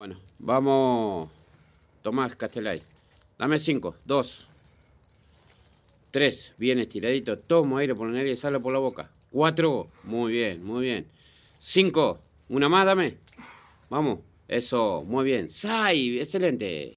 Bueno, vamos. Tomás Castelay. Dame 5, 2, 3. Bien estiradito. Tomo aire por la nariz y sale por la boca. 4. Muy bien, muy bien. 5. Una más, dame. Vamos. Eso, muy bien. 6. Excelente.